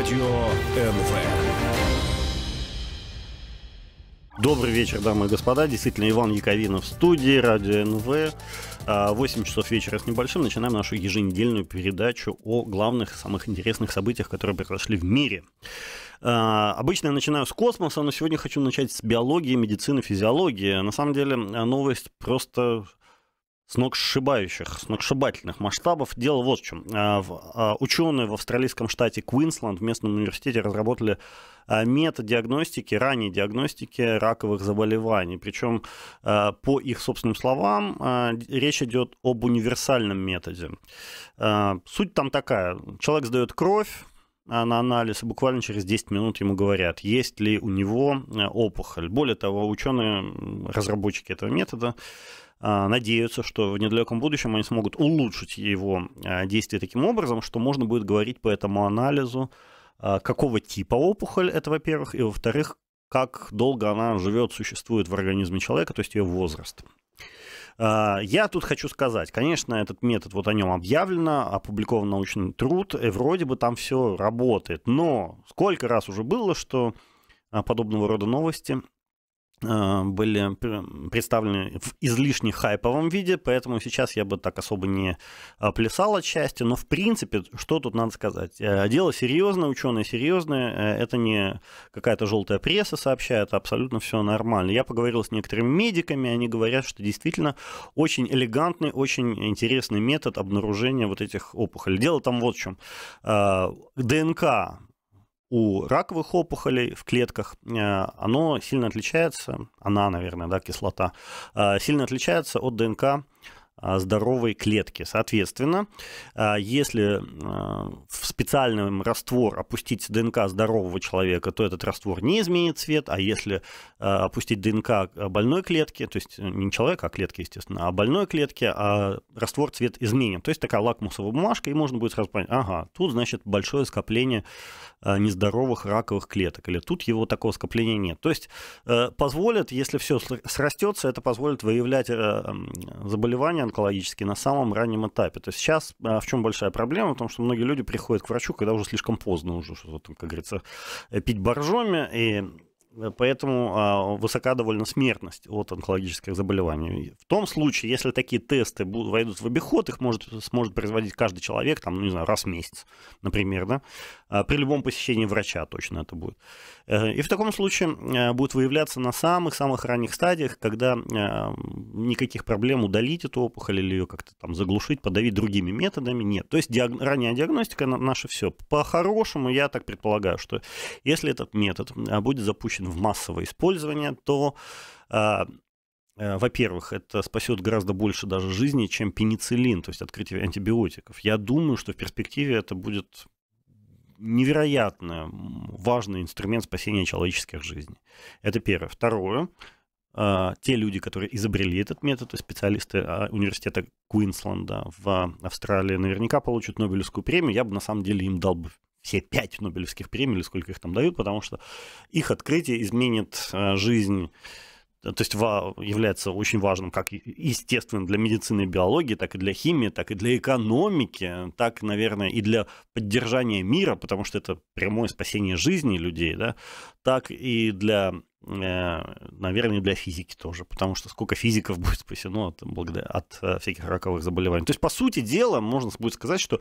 Радио НВ. Добрый вечер, дамы и господа. Действительно, Иван Яковина в студии, Радио НВ. А, 8 часов вечера с небольшим начинаем нашу еженедельную передачу о главных, самых интересных событиях, которые произошли в мире. А, обычно я начинаю с космоса, но сегодня хочу начать с биологии, медицины, физиологии. На самом деле а, новость просто сногсшибающих, сногсшибательных масштабов. Дело вот в чем. Э, э, ученые в австралийском штате Квинсленд в местном университете разработали э, метод диагностики, ранней диагностики раковых заболеваний. Причем, по их собственным словам, речь идет об универсальном методе. Суть там такая. Человек сдает кровь, а на анализ, и буквально через 10 минут ему говорят, есть ли у него опухоль. Более того, ученые, разработчики этого метода, а, надеются, что в недалеком будущем они смогут улучшить его а, действие таким образом, что можно будет говорить по этому анализу, а, какого типа опухоль это, во-первых, и во-вторых, как долго она живет, существует в организме человека, то есть ее возраст. Я тут хочу сказать, конечно, этот метод, вот о нем объявлено, опубликован научный труд, и вроде бы там все работает, но сколько раз уже было, что подобного рода новости а, были представлены в излишне хайповом виде, поэтому сейчас я бы так особо не а, плясал отчасти, Но, в принципе, что тут надо сказать? Э, дело серьезное, ученые серьезные. Э, это не какая-то желтая пресса сообщает, а абсолютно все нормально. Я поговорил с некоторыми медиками, они говорят, что действительно очень элегантный, очень интересный метод обнаружения вот этих опухолей. Дело там вот в чем. Э, ДНК у раковых опухолей в клетках, э, оно сильно отличается, она, наверное, да, кислота, э, сильно отличается от ДНК э, здоровой клетки. Соответственно, если в специальный раствор опустить ДНК здорового человека, то этот раствор не изменит цвет, а если а, опустить ДНК больной клетки, то есть э, не человека, а клетки, естественно, а больной клетки, а раствор цвет изменен. То есть такая лакмусовая бумажка, и можно будет сразу понять, ага, тут, значит, большое скопление а, нездоровых раковых клеток, или тут его такого скопления нет. То есть э, позволит, если все срастется, это позволит выявлять э, заболевания онкологические на самом раннем этапе. То есть сейчас а, в чем большая проблема? В том, что многие люди приходят к врачу, когда уже слишком поздно уже, что там, как говорится, пить боржоми, и Э, поэтому а, высока довольно смертность от онкологических заболеваний. В том случае, если такие тесты войдут в обиход, их может, сможет производить каждый человек, там, ну, не знаю, раз в месяц, например, да, а при любом посещении врача точно это будет. Э, и в таком случае э, будет выявляться на самых-самых ранних стадиях, когда никаких проблем удалить эту опухоль или ее как-то там заглушить, подавить другими методами нет. То есть диаг... ранняя диагностика наша все. По-хорошему, я так предполагаю, что если этот метод будет запущен запущен в массовое использование, то, э, э, во-первых, это спасет гораздо больше даже жизни, чем пенициллин, то есть открытие антибиотиков. Я думаю, что в перспективе это будет невероятно важный инструмент спасения человеческих жизней. Это первое. Второе, а, те люди, которые изобрели этот метод, специалисты а, университета Куинсленда в Австралии, наверняка получат Нобелевскую премию. Я бы на самом деле им дал бы все пять Нобелевских премий, или сколько их там дают, потому что их открытие изменит э, жизнь э, то есть является очень важным как естественным для медицины и биологии, так и для химии, так и для экономики, так, наверное, и для поддержания мира, потому что это прямое спасение жизни людей, да, так и для Э, наверное, для физики тоже, потому что сколько физиков будет спасено от, от э, всяких раковых заболеваний. То есть, по сути дела, можно будет сказать, что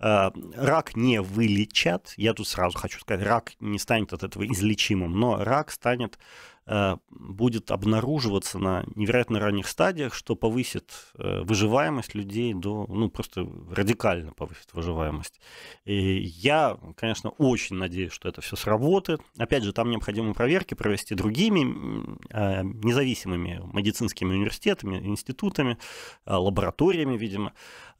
э, рак не вылечат. Я тут сразу хочу сказать, рак не станет от этого излечимым, но рак станет Э, будет обнаруживаться на невероятно ранних стадиях, что повысит э, выживаемость людей до, ну, просто радикально повысит выживаемость. И я, конечно, очень надеюсь, что это все сработает. Опять же, там необходимо проверки провести другими э, независимыми медицинскими университетами, институтами, лабораториями, видимо.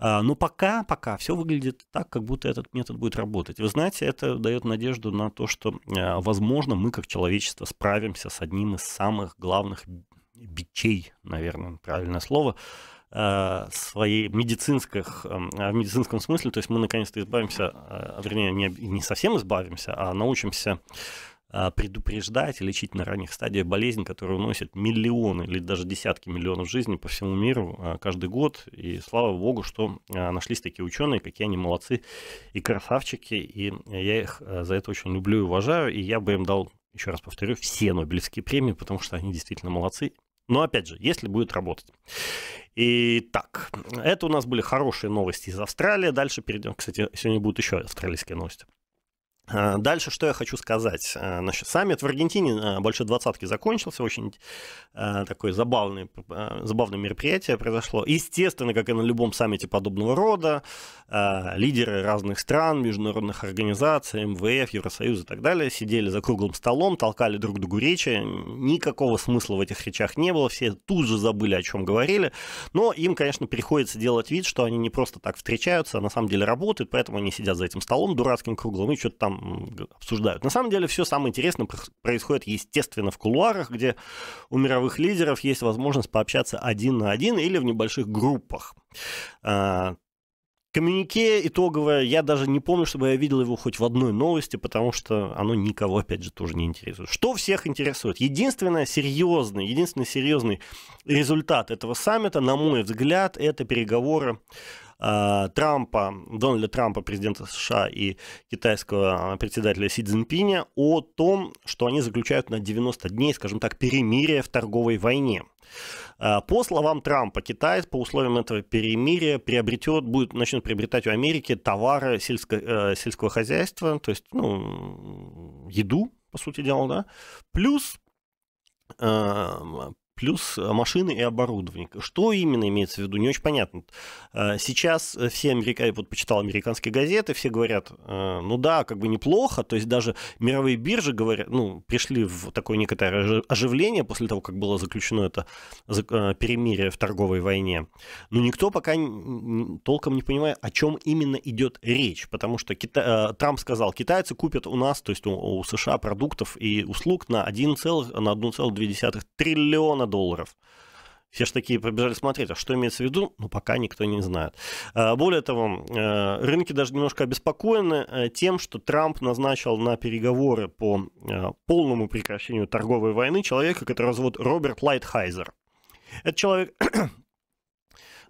Но пока, пока все выглядит так, как будто этот метод будет работать. Вы знаете, это дает надежду на то, что, возможно, мы как человечество справимся с одним из самых главных бичей, наверное, правильное слово, э, своей медицинских, эм, а, в медицинском смысле, то есть мы наконец-то избавимся, э, вернее, не, не совсем избавимся, а научимся э, предупреждать и лечить на ранних стадиях болезнь, которая уносит миллионы или даже десятки миллионов жизней по всему миру каждый год. И слава богу, что нашлись такие ученые, какие они молодцы и красавчики. И я их за это очень люблю и уважаю. И я бы им дал еще раз повторю, все Нобелевские премии, потому что они действительно молодцы. Но опять же, если будет работать. Итак, это у нас были хорошие новости из Австралии. Дальше перейдем. Кстати, сегодня будут еще австралийские новости. Э, дальше что я хочу сказать. Значит, э, саммит в Аргентине э, больше двадцатки закончился, очень такое забавное, забавное мероприятие произошло. Естественно, как и на любом саммите подобного рода, лидеры разных стран, международных организаций, МВФ, Евросоюз и так далее сидели за круглым столом, толкали друг другу речи. Никакого смысла в этих речах не было, все тут же забыли, о чем говорили. Но им, конечно, приходится делать вид, что они не просто так встречаются, а на самом деле работают, поэтому они сидят за этим столом дурацким круглым и что-то там обсуждают. На самом деле все самое интересное происходит, естественно, в кулуарах, где у мировых лидеров есть возможность пообщаться один на один или в небольших группах. А, коммюнике итоговое, я даже не помню, чтобы я видел его хоть в одной новости, потому что оно никого, опять же, тоже не интересует. Что всех интересует? Единственное серьезный, единственный серьезный результат этого саммита, на мой взгляд, это переговоры Э, Трампа, Дональда Трампа, президента США и китайского э, председателя Си Цзиньпиня о том, что они заключают на 90 дней, скажем так, перемирие в торговой войне. Э, по словам Трампа, Китай по условиям этого перемирия приобретет, будет, начнет приобретать у Америки товары сельско, сельского хозяйства, то есть ну, еду, по сути дела, да, плюс плюс э, машины и оборудование. Что именно имеется в виду, не очень понятно. Э, сейчас э, все американцы, вот почитал американские газеты, все говорят, ну да, как бы неплохо, то есть даже мировые биржи говорят, ну, пришли в такое некоторое оживление после того, как было заключено это перемирие в торговой войне. Но никто пока толком не понимает, о чем именно идет речь, потому что Кита... Трамп сказал, китайцы купят у нас, то есть у, США продуктов и услуг на 1, на 1,2 триллиона долларов. Все же такие побежали смотреть, а что имеется в виду, ну пока никто не знает. А, более того, э, рынки даже немножко обеспокоены э, тем, что Трамп назначил на переговоры по э, полному прекращению торговой войны человека, который зовут Роберт Лайтхайзер. Это человек,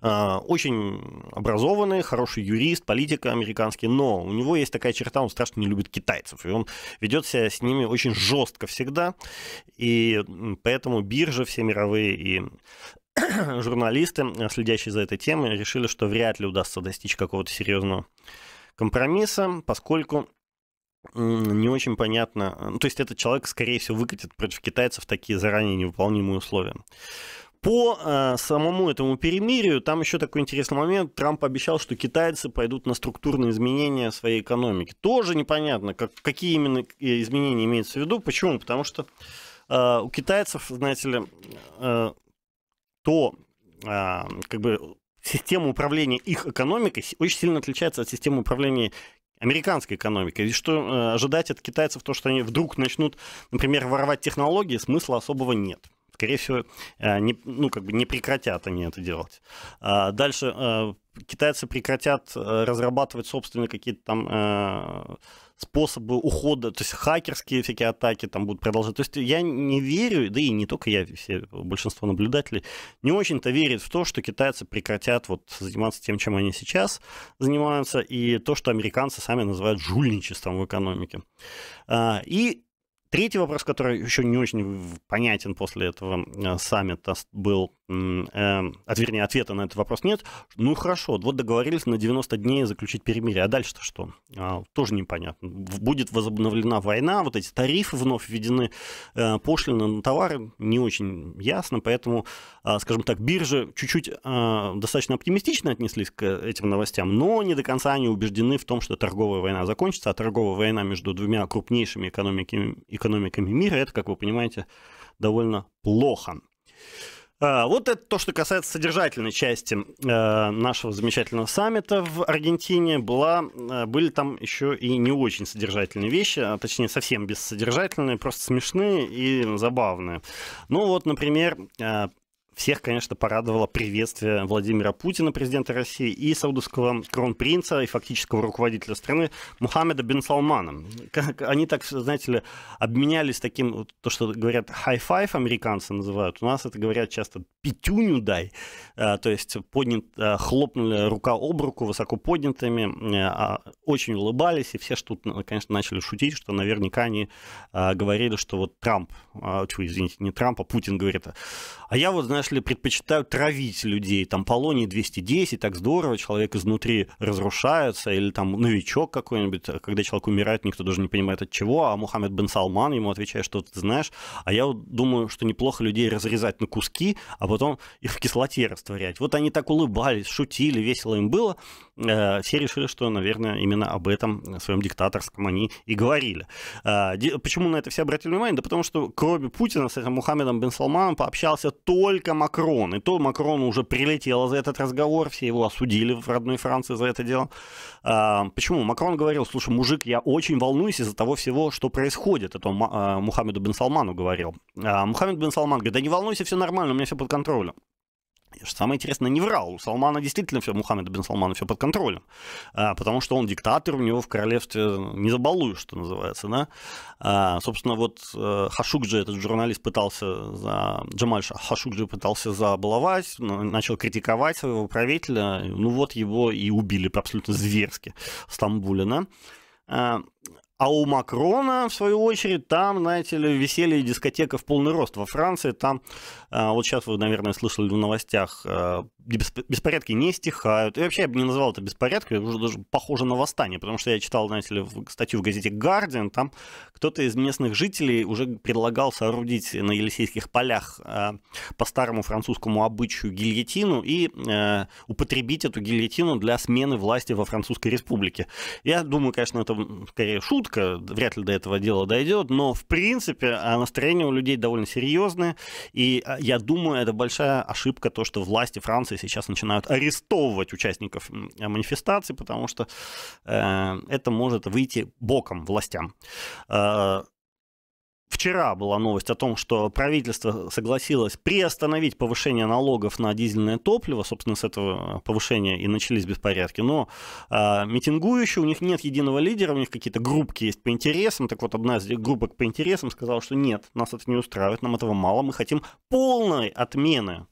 а, очень образованный, хороший юрист, политик американский, но у него есть такая черта, он страшно не любит китайцев, и он ведет себя с ними очень жестко всегда, и поэтому биржи все мировые и журналисты, э, следящие за этой темой, решили, что вряд ли удастся достичь какого-то серьезного компромисса, поскольку не очень понятно. Э, то есть этот человек, скорее всего, выкатит против китайцев такие заранее невыполнимые условия. По э, самому этому перемирию, там еще такой интересный момент, Трамп обещал, что китайцы пойдут на структурные изменения своей экономики. Тоже непонятно, как, какие именно э, изменения имеются в виду. Почему? Потому что э, у китайцев, знаете ли, э, то, э, как бы, система управления их экономикой очень сильно отличается от системы управления американской экономикой. И что э, ожидать от китайцев, то, что они вдруг начнут, например, воровать технологии, смысла особого нет скорее всего, э, не, ну, как бы не прекратят они это делать. А дальше э, китайцы прекратят э, разрабатывать собственные какие-то там способы ухода, то есть хакерские всякие атаки там будут продолжать. То есть я не верю, да и не только я, все большинство наблюдателей, не очень-то верит в то, что китайцы прекратят вот заниматься тем, чем они сейчас занимаются, и то, что американцы сами называют жульничеством в экономике. А, и Третий вопрос, который еще не очень понятен после этого э, саммита был, э, от, вернее, ответа на этот вопрос нет. Ну хорошо, вот договорились на 90 дней заключить перемирие, а дальше-то что? А, тоже непонятно. Будет возобновлена война, вот эти тарифы вновь введены, э, пошлины на товары, не очень ясно, поэтому, э, скажем так, биржи чуть-чуть э, достаточно оптимистично отнеслись к этим новостям, но не до конца они убеждены в том, что торговая война закончится, а торговая война между двумя крупнейшими экономиками экономиками мира. Это, как вы понимаете, довольно плохо. А, вот это то, что касается содержательной части э, нашего замечательного саммита в Аргентине. Была, э, были там еще и не очень содержательные вещи, а точнее совсем бессодержательные, просто смешные и забавные. Ну вот, например, э, всех, конечно, порадовало приветствие Владимира Путина, президента России, и саудовского кронпринца и фактического руководителя страны Мухаммеда бен Салмана. Как, они так, знаете ли, обменялись таким, то, что говорят хай-файв американцы называют, у нас это говорят часто пятюню дай, а, то есть поднят, а, хлопнули рука об руку, высоко поднятыми, а, очень улыбались, и все тут, конечно, начали шутить, что наверняка они говорили, что вот Трамп, извините, не Трамп, а Путин говорит, а я вот, знаешь, промысле предпочитают травить людей. Там полоний 210, так здорово, человек изнутри разрушается, или там новичок какой-нибудь, э, когда человек умирает, никто даже не понимает от чего, а Мухаммед бен Салман ему отвечает, что ты знаешь. А я вот думаю, что неплохо людей разрезать на куски, а потом их в кислоте растворять. Вот они так улыбались, шутили, весело им было. Э, все решили, что, наверное, именно об этом э, своем диктаторском они и говорили. Почему на это все обратили внимание? Да потому что кроме Путина с этим Мухаммедом бен Салманом пообщался только Макрон. И то Макрон уже прилетел за этот разговор, все его осудили в родной Франции за это дело. А, почему? Макрон говорил, слушай, мужик, я очень волнуюсь из-за того всего, что происходит. Это он э, Мухаммеду бен Салману говорил. А, Мухаммед бен Салман говорит, да не волнуйся, все нормально, у меня все под контролем что самое интересное, не врал. У Салмана действительно все, Мухаммеда бен Салмана все под контролем. А, потому что он диктатор, у него в королевстве не забалую, что называется. Да? А, собственно, вот э, Хашукджи, этот журналист, пытался за... Джамаль Хашукджи пытался забаловать, начал критиковать своего правителя. Ну вот его и убили абсолютно зверски в Стамбуле. Да? А, а у Макрона, в свою очередь, там, знаете ли, веселье дискотека в полный рост. Во Франции там, а, вот сейчас вы, наверное, слышали в новостях, а, беспорядки не стихают. И вообще я бы не назвал это беспорядками, уже даже похоже на восстание, потому что я читал, знаете ли, статью в газете «Гардиан», там кто-то из местных жителей уже предлагал соорудить на Елисейских полях а, по старому французскому обычаю гильотину и употребить эту гильотину для смены власти во Французской Республике. Я думаю, конечно, это скорее шутка, шутка, вряд ли до этого дела дойдет, но в принципе а, настроение у людей довольно серьезное, и а, я думаю, это большая ошибка, то, что власти Франции сейчас начинают арестовывать участников манифестации, потому что э, это может выйти боком властям. А, Вчера была новость о том, что правительство согласилось приостановить повышение налогов на дизельное топливо. Собственно, с этого повышения и начались беспорядки. Но э, митингующие, у них нет единого лидера, у них какие-то группки есть по интересам. Так вот, одна из группок по интересам сказала, что нет, нас это не устраивает, нам этого мало, мы хотим полной отмены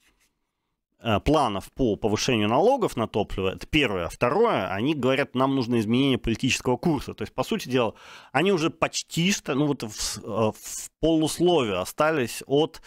Э, планов по повышению налогов на топливо, это первое. Второе, они говорят, нам нужно изменение политического курса. То есть, по сути дела, они уже почти что, ну вот в, э, в полуслове остались от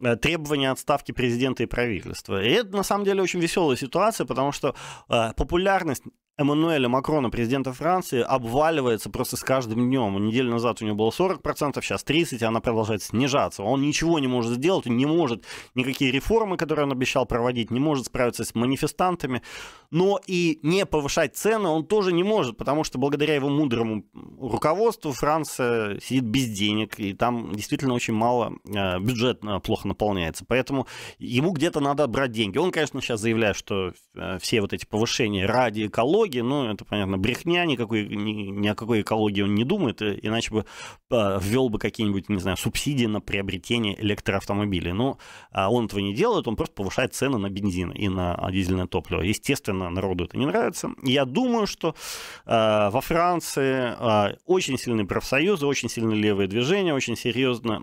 э, требования отставки президента и правительства. И это, на самом деле, очень веселая ситуация, потому что популярность Эммануэля Макрона, президента Франции, обваливается просто с каждым днем. Неделю назад у него было 40%, сейчас 30%, и она продолжает снижаться. Он ничего не может сделать, не может никакие реформы, которые он обещал проводить, не может справиться с манифестантами. Но и не повышать цены он тоже не может, потому что благодаря его мудрому руководству Франция сидит без денег, и там действительно очень мало, э, бюджет э, плохо наполняется. Поэтому ему где-то надо брать деньги. Он, конечно, сейчас заявляет, что э, все вот эти повышения ради экологии, экологии, ну, это, понятно, брехня, никакой, ни, ни о какой экологии он не думает, э, иначе бы а, ввел бы какие-нибудь, не знаю, субсидии на приобретение электроавтомобилей. Но ну, а он этого не делает, он просто повышает цены на бензин и на а, дизельное топливо. Естественно, народу это не нравится. Я думаю, что во Франции очень сильные профсоюзы, очень сильно левые движения, очень серьезно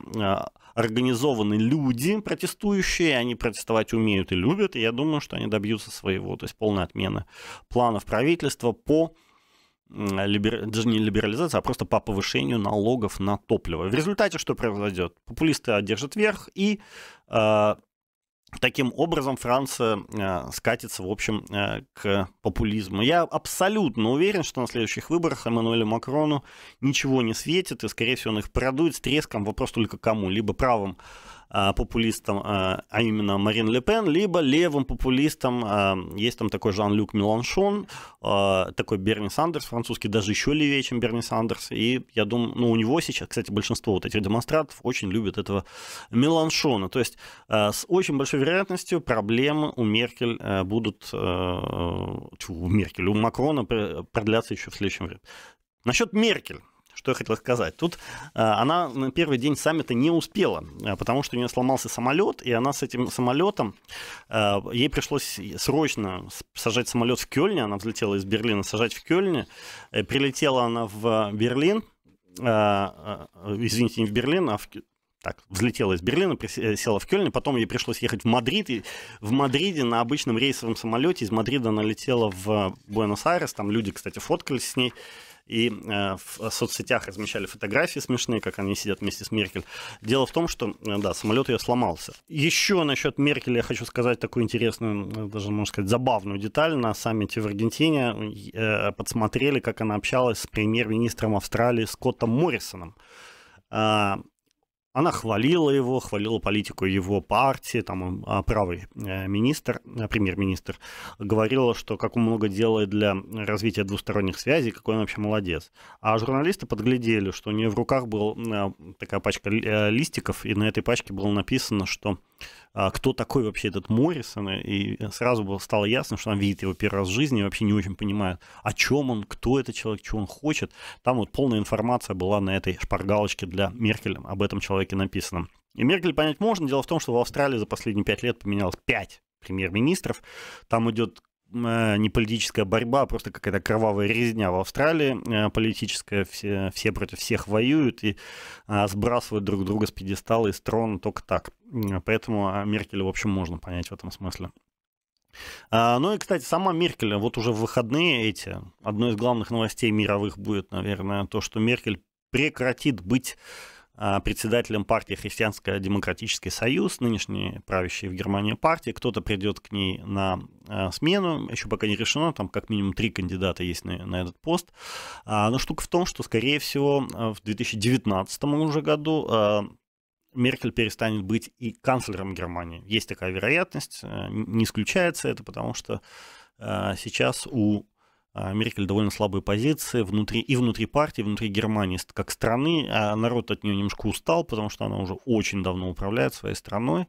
организованы люди протестующие, они протестовать умеют и любят, и я думаю, что они добьются своего, то есть полной отмены планов правительства по либер... даже не либерализация, а просто по повышению налогов на топливо. В результате что произойдет? Популисты одержат верх, и а, Таким образом, Франция э, скатится, в общем, э, к популизму. Я абсолютно уверен, что на следующих выборах Эммануэлю Макрону ничего не светит, и, скорее всего, он их продует с треском. Вопрос только кому. Либо правым а, популистом, а, а именно Марин Ле Пен, либо левым популистом, а, есть там такой Жан-Люк Меланшон, такой Берни Сандерс французский, даже еще левее, чем Берни Сандерс, и я думаю, ну у него сейчас, кстати, большинство вот этих демонстрантов очень любят этого Меланшона, то есть с очень большой вероятностью проблемы у Меркель будут, у Меркель, у Макрона продлятся еще в следующем время. Насчет Меркель что я хотел сказать. Тут э, она на первый день саммита не успела, э, потому что у нее сломался самолет, и она с этим самолетом, э, ей пришлось срочно сажать самолет в Кёльне, она взлетела из Берлина, сажать в Кёльне, прилетела она в Берлин, извините, не в Берлин, а в так, взлетела из Берлина, села в Кёльне, потом ей пришлось ехать в Мадрид, и в Мадриде на обычном рейсовом самолете из Мадрида она летела в Буэнос-Айрес, там люди, кстати, фоткались с ней, и э, в соцсетях размещали фотографии смешные, как они сидят вместе с Меркель. Дело в том, что, э, да, самолет ее сломался. Еще насчет Меркель я хочу сказать такую интересную, э, даже, можно сказать, забавную деталь. На саммите в Аргентине подсмотрели, как она общалась с премьер-министром Австралии Скоттом Моррисоном а, она хвалила его, хвалила политику его партии, там а, правый э, министр, э, премьер-министр, говорила, что как он много делает для развития двусторонних связей, какой он вообще молодец. А журналисты подглядели, что у нее в руках была э, такая пачка листиков, и на этой пачке было написано, что а, кто такой вообще этот Моррисон, и сразу было, стало ясно, что он видит его первый раз в жизни и вообще не очень понимает, о чем он, кто этот человек, чего он хочет. Там вот полная информация была на этой шпаргалочке для Меркель об этом человеке так и написано. И Меркель понять можно. Дело в том, что в Австралии за последние пять лет поменялось пять премьер-министров. Там идет э, не политическая борьба, а просто какая-то кровавая резня в Австралии э, политическая, все, все против всех воюют и э, сбрасывают друг друга с пьедестала и с трона только так. Поэтому а, Меркель, в общем, можно понять в этом смысле. А, ну и, кстати, сама Меркель, вот уже в выходные эти, одной из главных новостей мировых будет, наверное, то, что Меркель прекратит быть а, председателем партии Христианско-демократический союз, нынешней правящей в Германии партии. Кто-то придет к ней на а, смену, еще пока не решено, там как минимум три кандидата есть на, на этот пост. А, но штука в том, что, скорее всего, в 2019 уже году Меркель перестанет быть и канцлером Германии. Есть такая вероятность, не исключается это, потому что сейчас у а, Меркель довольно слабые позиции внутри, и внутри партии, и внутри Германии как страны. А народ от нее немножко устал, потому что она уже очень давно управляет своей страной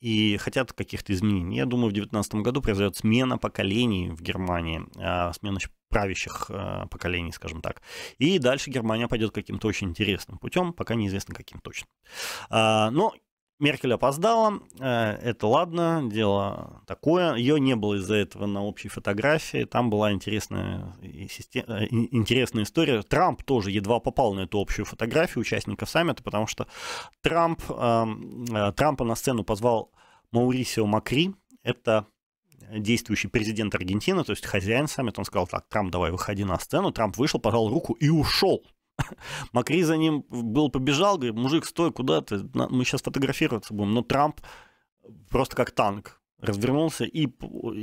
и хотят каких-то изменений. Я думаю, в 2019 году произойдет смена поколений в Германии, а, смена правящих а, поколений, скажем так. И дальше Германия пойдет каким-то очень интересным путем, пока неизвестно каким точно. Но Меркель опоздала, э, это ладно, дело такое. Ее не было из-за этого на общей фотографии. Там была интересная, э, э, интересная история. Трамп тоже едва попал на эту общую фотографию участников саммита, потому что Трамп, эм, Трампа на сцену позвал Маурисио Макри. Это действующий президент Аргентины, то есть хозяин саммита, он сказал так, Трамп, давай выходи на сцену. Трамп вышел, пожал руку и ушел. Макри за ним был побежал, говорит, мужик, стой, куда ты? Мы сейчас фотографироваться будем. Но Трамп просто как танк развернулся и,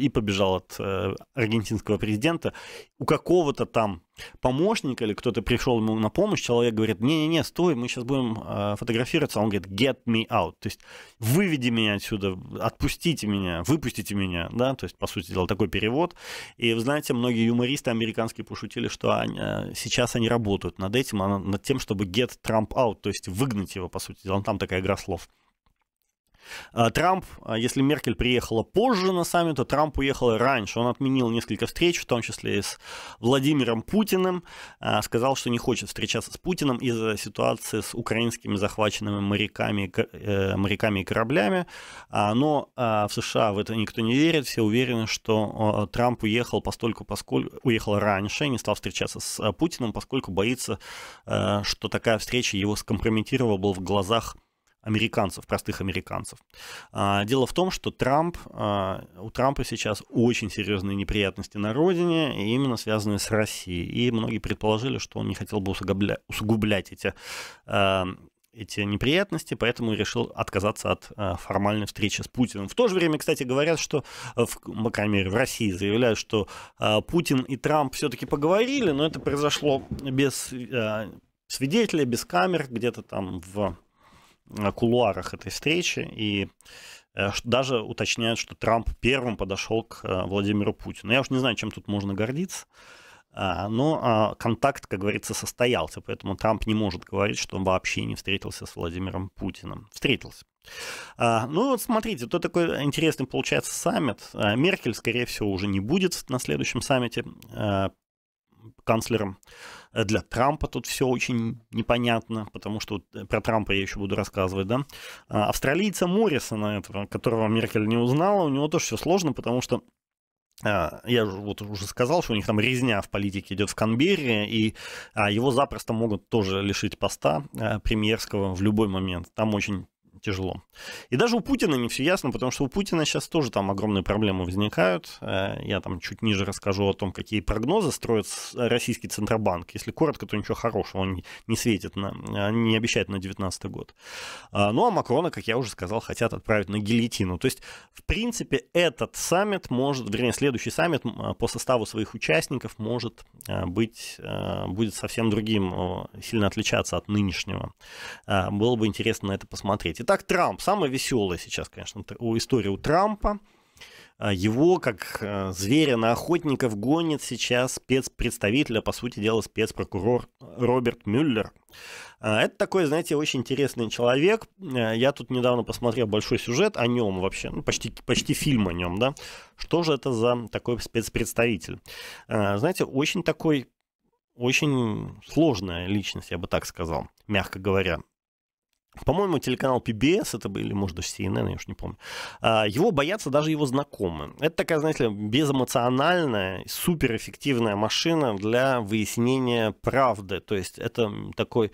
и побежал от э, аргентинского президента. У какого-то там помощника или кто-то пришел ему на помощь, человек говорит, не-не-не, стой, мы сейчас будем э, фотографироваться. он говорит, get me out. То есть выведи меня отсюда, отпустите меня, выпустите меня. Да? То есть, по сути дела, такой перевод. И, вы знаете, многие юмористы американские пошутили, что они, э, сейчас они работают над этим, а над тем, чтобы get Trump out, то есть выгнать его, по сути дела. Ну, там такая игра слов. А, Трамп, а, если Меркель приехала позже на саммит, то Трамп уехал раньше. Он отменил несколько встреч, в том числе и с Владимиром Путиным. А, сказал, что не хочет встречаться с Путиным из-за ситуации с украинскими захваченными моряками, э, моряками и кораблями. Но в США в это никто не верит. Все уверены, что Трамп уехал, постольку, поскольку уехал раньше не стал встречаться с э, Путиным, поскольку боится, э, что такая встреча его скомпрометировала в глазах американцев, простых американцев. А, дело в том, что Трамп, а, у Трампа сейчас очень серьезные неприятности на родине, и именно связанные с Россией. И многие предположили, что он не хотел бы усугублять, эти, а, эти неприятности, поэтому решил отказаться от формальной встречи с Путиным. В то же время, кстати, говорят, что, в, по крайней мере, в России заявляют, что Путин и Трамп все-таки поговорили, но это произошло без свидетеля, без камер, где-то там в Э, кулуарах этой встречи, и э, даже уточняют, что Трамп первым подошел к э, Владимиру Путину. Я уж не знаю, чем тут можно гордиться, а, но а, контакт, как говорится, состоялся, поэтому Трамп не может говорить, что он вообще не встретился с Владимиром Путиным. Встретился. А, ну вот смотрите, то такой интересный получается саммит. Меркель, скорее всего, уже не будет на следующем саммите канцлером. Для Трампа тут все очень непонятно, потому что вот э, про Трампа я еще буду рассказывать, да. А, австралийца Моррисона, этого, которого Меркель не узнала, у него тоже все сложно, потому что а, я вот уже сказал, что у них там резня в политике идет в Канберре, и а, его запросто могут тоже лишить поста премьерского в любой момент. Там очень тяжело. И даже у Путина не все ясно, потому что у Путина сейчас тоже там огромные проблемы возникают. Э, я там чуть ниже расскажу о том, какие прогнозы строит э, российский Центробанк. Если коротко, то ничего хорошего он не светит, на, э, не обещает на 2019 год. А, ну а Макрона, как я уже сказал, хотят отправить на гильотину. То есть, в принципе, этот саммит может, вернее, следующий саммит по составу своих участников может быть, будет совсем другим, сильно отличаться от нынешнего. Было бы интересно на это посмотреть. Итак, так, Трамп. самая веселая сейчас, конечно, у истории у Трампа. А, его, как э, зверя на охотников, гонит сейчас спецпредставитель, а по сути дела спецпрокурор э, Роберт Мюллер. А, это такой, знаете, очень интересный человек. А, я тут недавно посмотрел большой сюжет о нем вообще, ну, почти, почти фильм о нем, да. Что же это за такой спецпредставитель? Знаете, очень такой, очень сложная личность, я бы так сказал, мягко говоря по-моему, телеканал PBS это были, может, даже CNN, я уж не помню. А, его боятся даже его знакомые. Это такая, знаете, ли, безэмоциональная, суперэффективная машина для выяснения правды. То есть это такой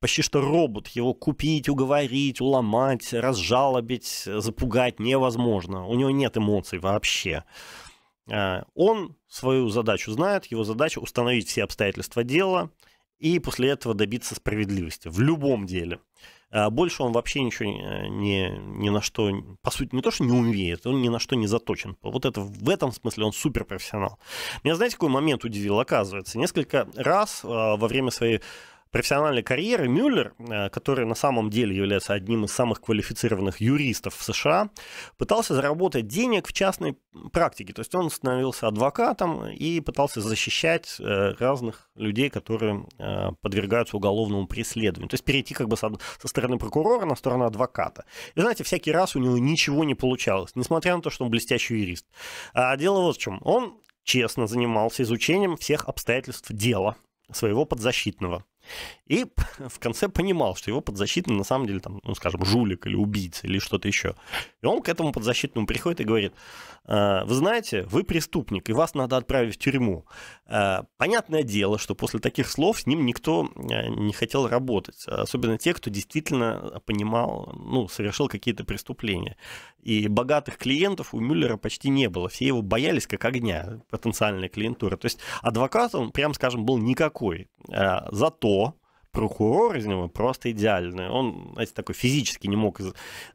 почти что робот. Его купить, уговорить, уломать, разжалобить, запугать невозможно. У него нет эмоций вообще. А, он свою задачу знает, его задача установить все обстоятельства дела и после этого добиться справедливости в любом деле. А, больше он вообще ничего э, не ни на что, по сути, не то, что не умеет, он ни на что не заточен. Вот это в этом смысле он суперпрофессионал. Меня, знаете, какой момент удивил? Оказывается, несколько раз а, во время своей профессиональной карьеры Мюллер, э, который на самом деле является одним из самых квалифицированных юристов в США, пытался заработать денег в частной практике. То есть он становился адвокатом и пытался защищать э, разных людей, которые э, подвергаются уголовному преследованию. То есть перейти как бы со, стороны прокурора на сторону адвоката. И знаете, всякий раз у него ничего не получалось, несмотря на то, что он блестящий юрист. А дело вот в чем. Он честно занимался изучением всех обстоятельств дела своего подзащитного. И в конце понимал, что его подзащитный на самом деле, там, ну, скажем, жулик или убийца или что-то еще. И он к этому подзащитному приходит и говорит, «Э, вы знаете, вы преступник, и вас надо отправить в тюрьму. Э, понятное дело, что после таких слов с ним никто э, не хотел работать, особенно те, кто действительно понимал, ну, совершил какие-то преступления. И богатых клиентов у Мюллера почти не было, все его боялись как огня, потенциальная клиентура. То есть адвокат он, прям скажем, был никакой. Зато прокурор из него просто идеальный. Он, знаете, такой физически не мог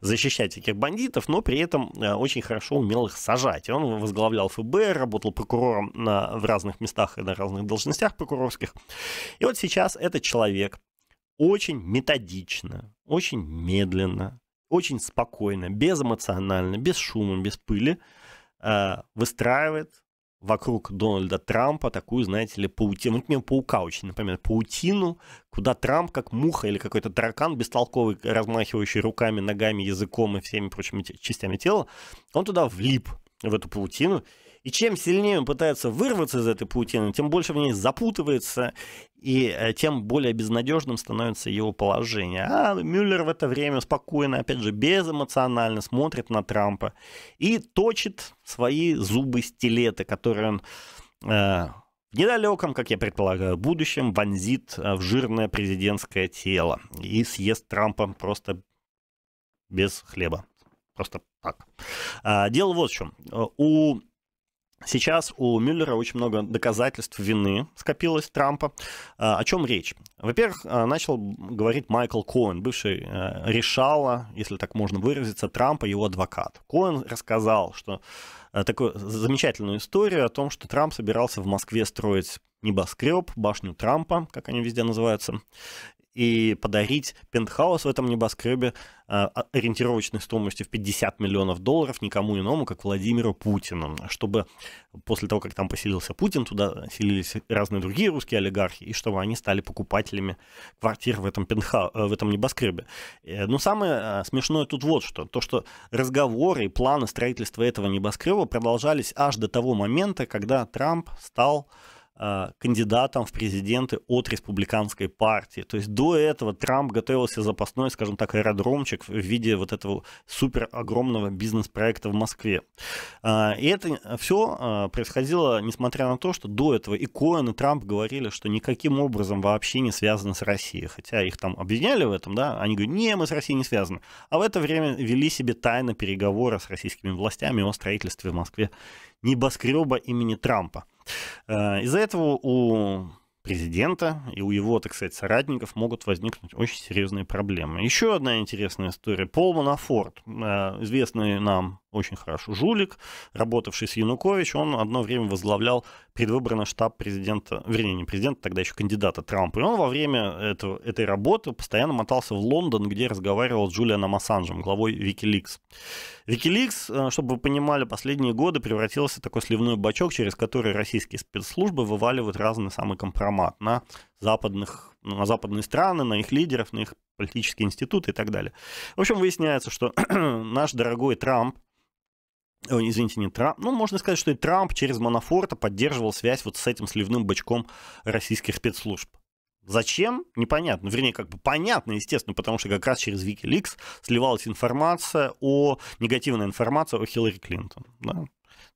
защищать этих бандитов, но при этом э, очень хорошо умел их сажать. он возглавлял ФБР, работал прокурором на, в разных местах и на разных должностях прокурорских. И вот сейчас этот человек очень методично, очень медленно, очень спокойно, безэмоционально, без шума, без пыли э, выстраивает вокруг Дональда Трампа такую, знаете ли, паутину, ну, например, паука очень, например, паутину, куда Трамп как муха или какой-то таракан бестолковый, размахивающий руками, ногами, языком и всеми прочими частями тела, он туда влип, в эту паутину, и чем сильнее он пытается вырваться из этой паутины, тем больше в ней запутывается, и э, тем более безнадежным становится его положение. А Мюллер в это время спокойно, опять же, безэмоционально смотрит на Трампа и точит свои зубы стилеты, которые он э, в недалеком, как я предполагаю, будущем вонзит э, в жирное президентское тело и съест Трампа просто без хлеба. Просто так. А, дело вот в чем. Э, у Сейчас у Мюллера очень много доказательств вины скопилось Трампа. А, о чем речь? Во-первых, а, начал говорить Майкл Коэн, бывший э, решала, если так можно выразиться, Трампа, его адвокат. Коэн рассказал, что э, такую замечательную историю о том, что Трамп собирался в Москве строить небоскреб, башню Трампа, как они везде называются и подарить пентхаус в этом небоскребе а, а, ориентировочной стоимостью в 50 миллионов долларов никому иному, как Владимиру Путину, чтобы после того, как там поселился Путин, туда селились разные другие русские олигархи, и чтобы они стали покупателями квартир в этом, пентха... Э, в этом небоскребе. Э, Но ну, самое а, смешное тут вот что. То, что разговоры и планы строительства этого небоскреба продолжались аж до того момента, когда Трамп стал Э, кандидатом в президенты от республиканской партии. То есть до этого Трамп готовился запасной, скажем так, аэродромчик в виде вот этого супер огромного бизнес-проекта в Москве. Э, и это э, все происходило, несмотря на то, что до этого и Коэн, и Трамп говорили, что никаким образом вообще не связаны с Россией. Хотя их там обвиняли в этом, да, они говорят, не, мы с Россией не связаны. А в это время вели себе тайно переговоры с российскими властями о строительстве в Москве небоскреба имени Трампа. Э, из-за этого у президента и у его, так сказать, соратников могут возникнуть очень серьезные проблемы. Еще одна интересная история. Пол Манафорт, э, известный нам очень хорошо. Жулик, работавший с Янукович, он одно время возглавлял предвыборный штаб президента, вернее, не президента, тогда еще кандидата Трампа. И он во время этого, этой работы постоянно мотался в Лондон, где разговаривал с Джулианом Ассанжем, главой Wikileaks. Wikileaks, э, чтобы вы понимали, последние годы превратился в такой сливной бачок, через который российские спецслужбы вываливают разный самый компромат на западных, на западные страны, на их лидеров, на их политические институты и так далее. В общем, выясняется, что наш дорогой Трамп, Э, извините, не Трамп. Ну, можно сказать, что и Трамп через Манафорта поддерживал связь вот с этим сливным бычком российских спецслужб. Зачем? Непонятно. Ну, вернее, как бы понятно, естественно, потому что как раз через Wikileaks сливалась информация о... негативная информация о Хиллари Клинтон, да,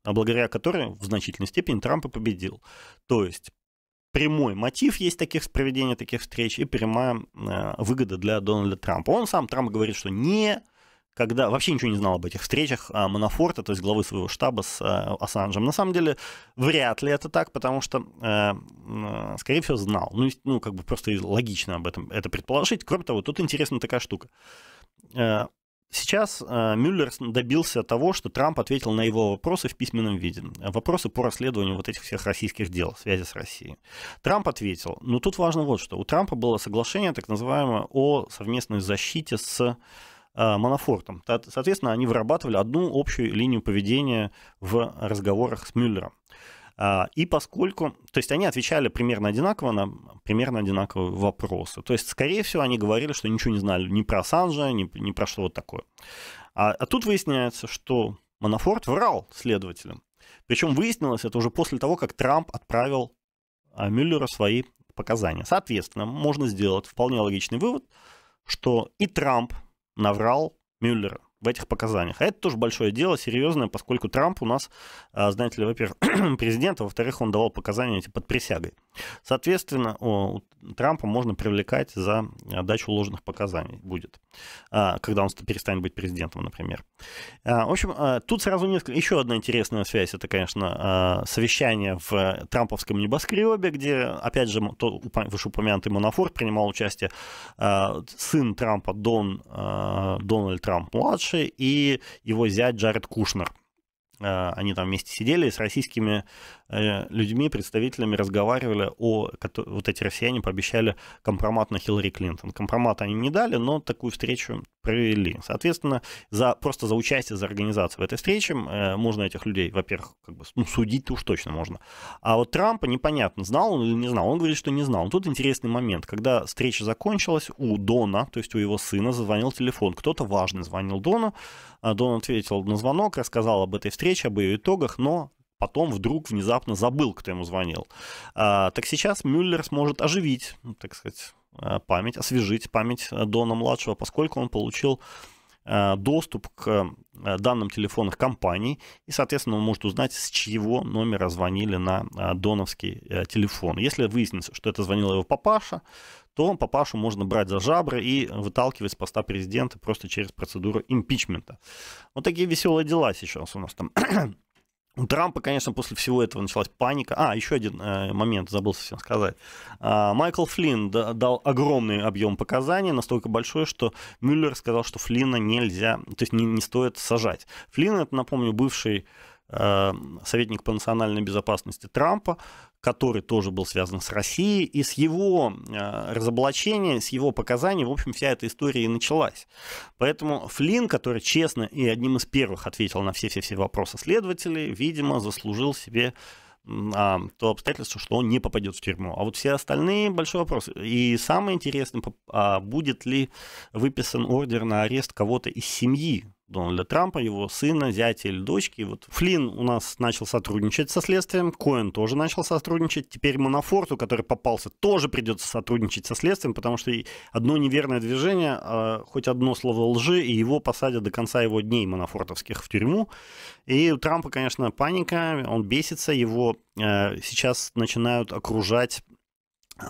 а благодаря которой в значительной степени Трамп и победил. То есть прямой мотив есть таких проведения таких встреч и прямая э, выгода для Дональда Трампа. Он сам, Трамп говорит, что не когда вообще ничего не знал об этих встречах а, Манафорта, то есть главы своего штаба с а, Ассанжем. На самом деле, вряд ли это так, потому что, э, э скорее всего, знал. Ну, ну, как бы просто логично об этом это предположить. Кроме того, тут интересна такая штука. Э, сейчас Мюллер добился того, что Трамп ответил на его вопросы в письменном виде. Вопросы по расследованию вот этих всех российских дел, связи с Россией. Трамп ответил. Но тут важно вот что. У Трампа было соглашение, так называемое, о совместной защите с Э, Манафортом. Соответственно, они вырабатывали одну общую линию поведения в разговорах с Мюллером. А, и поскольку, то есть они отвечали примерно одинаково на примерно одинаковые вопросы. То есть, скорее всего, они говорили, что ничего не знали ни про Санжа, ни, ни про что вот такое. А, а тут выясняется, что Манафорт врал следователям. Причем выяснилось это уже после того, как Трамп отправил а, Мюллеру свои показания. Соответственно, можно сделать вполне логичный вывод, что и Трамп наврал Мюллер в этих показаниях. А это тоже большое дело, серьезное, поскольку Трамп у нас, а, знаете ли, во-первых, президент, а во-вторых, он давал показания эти под присягой. Соответственно, у Трампа можно привлекать за дачу ложных показаний будет, а, когда он перестанет быть президентом, например. А, в общем, тут сразу несколько... Еще одна интересная связь, это, конечно, совещание в трамповском небоскребе, где, опять же, тот вышеупомянутый Манафор принимал участие сын Трампа, Дон, Дональд Трамп-младший, Саши и его зять Джаред Кушнер. Э, они там вместе сидели с российскими Э, людьми, представителями разговаривали о... Вот эти россияне пообещали компромат на Хиллари Клинтон. Компромат они не дали, но такую встречу провели. Соответственно, за, просто за участие, за организацию в этой встрече э, можно этих людей, во-первых, как бы, ну, судить-то уж точно можно. А вот Трампа непонятно, знал он или не знал. Он говорит, что не знал. Но тут интересный момент. Когда встреча закончилась, у Дона, то есть у его сына, звонил телефон. Кто-то важный звонил Дону. А Дон ответил на звонок, рассказал об этой встрече, об ее итогах, но потом вдруг внезапно забыл, кто ему звонил. А, так сейчас Мюллер сможет оживить, ну, так сказать, а, память, освежить память э, Дона-младшего, поскольку он получил а, доступ к э, данным телефонных компаний, и, соответственно, он может узнать, с чьего номера звонили на доновский э, телефон. Если выяснится, что это звонил его папаша, то папашу можно брать за жабры и выталкивать с поста президента просто через процедуру импичмента. Вот такие веселые дела сейчас у нас там у Трампа, конечно, после всего этого началась паника. А, еще один э, момент, забыл совсем сказать. Э, Майкл Флинн да, дал огромный объем показаний, настолько большой, что Мюллер сказал, что Флинна нельзя, то есть не, не стоит сажать. Флинн, это, напомню, бывший э, советник по национальной безопасности Трампа, который тоже был связан с Россией, и с его э, разоблачения, с его показаний, в общем, вся эта история и началась. Поэтому Флинн, который честно и одним из первых ответил на все-все-все вопросы следователей, видимо, заслужил себе а, то обстоятельство, что он не попадет в тюрьму. А вот все остальные большой вопрос. И самое интересное, а будет ли выписан ордер на арест кого-то из семьи Дональда Трампа, его сына, зятя или дочки. Вот Флинн у нас начал сотрудничать со следствием, Коэн тоже начал сотрудничать. Теперь Манафорту, который попался, тоже придется сотрудничать со следствием, потому что одно неверное движение, а, хоть одно слово лжи, и его посадят до конца его дней манафортовских в тюрьму. И у Трампа, конечно, паника, он бесится, его э, сейчас начинают окружать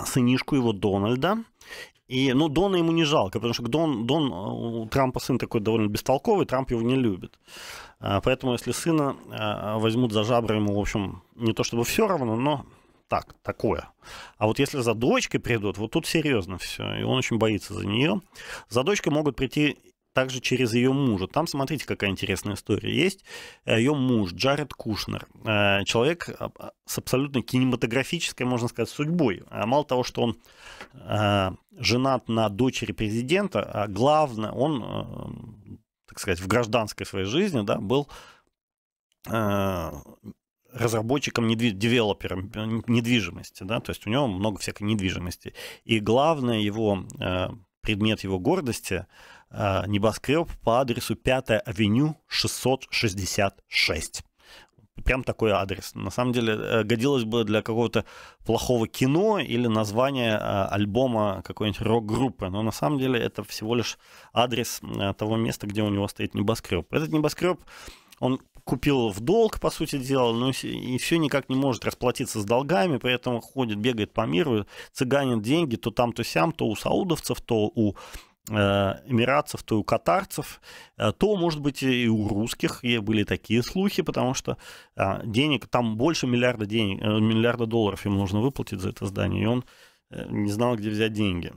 сынишку его Дональда. И, ну, Дона ему не жалко, потому что Дон, Дон, э, у Трампа сын такой довольно бестолковый, Трамп его не любит. Э, поэтому, если сына э, возьмут за жабры, ему, в общем, не то чтобы все равно, но так, такое. А вот если за дочкой придут, вот тут серьезно все, и он очень боится за нее. За дочкой могут прийти также через ее мужа. Там, смотрите, какая интересная история. Есть э, ее муж Джаред Кушнер, э, человек э, с абсолютно кинематографической, можно сказать, судьбой. Мало того, что он женат на дочери президента, а главное, он, так сказать, в гражданской своей жизни да, был разработчиком, недви... девелопером недвижимости, да, то есть у него много всякой недвижимости. И главное его предмет его гордости Э, небоскреб по адресу 5 авеню 666 прям такой адрес. На самом деле э, годилось бы для какого-то плохого кино или названия э, альбома какой-нибудь рок-группы, но на самом деле это всего лишь адрес того места, где у него стоит небоскреб. Этот небоскреб он купил в долг, по сути дела, но и все никак не может расплатиться с долгами, поэтому ходит, бегает по миру, цыганит деньги то там, то сям, то у саудовцев, то у Э, эмиратцев, то и у катарцев, э, то, может быть, и у русских и были такие слухи, потому что а, денег, там больше миллиарда, денег, э, миллиарда долларов ему нужно выплатить за это здание, и он не знал, где взять деньги.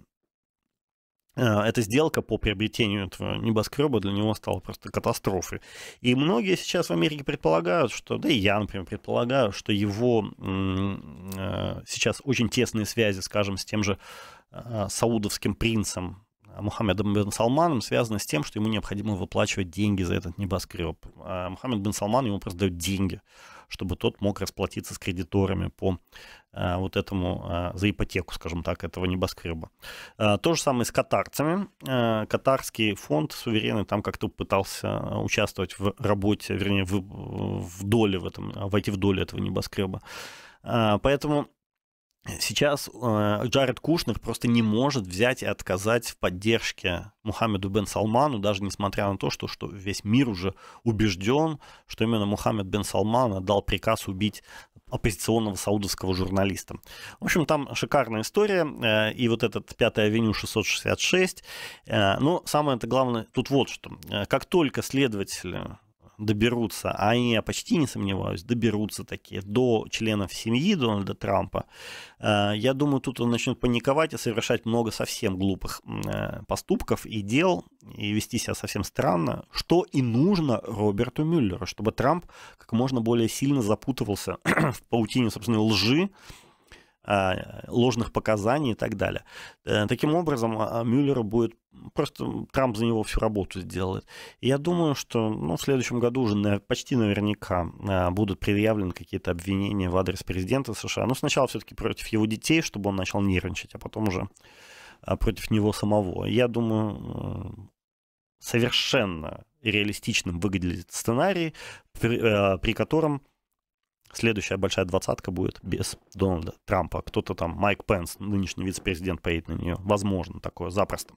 Эта сделка по приобретению этого небоскреба для него стала просто катастрофой. И многие сейчас в Америке предполагают, что, да и я, например, предполагаю, что его сейчас очень тесные связи, скажем, с тем же саудовским принцем а Мухаммедом бен Салманом связано с тем, что ему необходимо выплачивать деньги за этот небоскреб. А Мухаммед бен Салман ему просто дает деньги, чтобы тот мог расплатиться с кредиторами по а, вот этому, а, за ипотеку, скажем так, этого небоскреба. А, то же самое с катарцами. А, катарский фонд суверенный там как-то пытался участвовать в работе, вернее, в, в доле в этом, войти в долю этого небоскреба. А, поэтому Сейчас э, Джаред Кушнер просто не может взять и отказать в поддержке Мухаммеду бен Салману, даже несмотря на то, что, что весь мир уже убежден, что именно Мухаммед бен Салман дал приказ убить оппозиционного саудовского журналиста. В общем, там шикарная история, э, и вот этот 5 авеню 666. Э, но самое-то главное тут вот что. Э, как только следователь доберутся, а я почти не сомневаюсь, доберутся такие до членов семьи Дональда Трампа, э, я думаю, тут он начнет паниковать и совершать много совсем глупых э, поступков и дел, и вести себя совсем странно, что и нужно Роберту Мюллеру, чтобы Трамп как можно более сильно запутывался в паутине, собственно, лжи, а, ложных показаний и так далее. Э, таким образом, а, а, Мюллера будет просто Трамп за него всю работу сделает. И я думаю, что ну, в следующем году уже почти наверняка будут предъявлены какие-то обвинения в адрес президента США. Но ну, сначала все-таки против его детей, чтобы он начал нервничать, а потом уже против него самого. Я думаю, э, совершенно реалистичным выглядит сценарий, при, э, при котором Следующая большая двадцатка будет без Дональда Трампа. Кто-то там, Майк Пенс, нынешний вице-президент, поедет на нее. Возможно, такое запросто.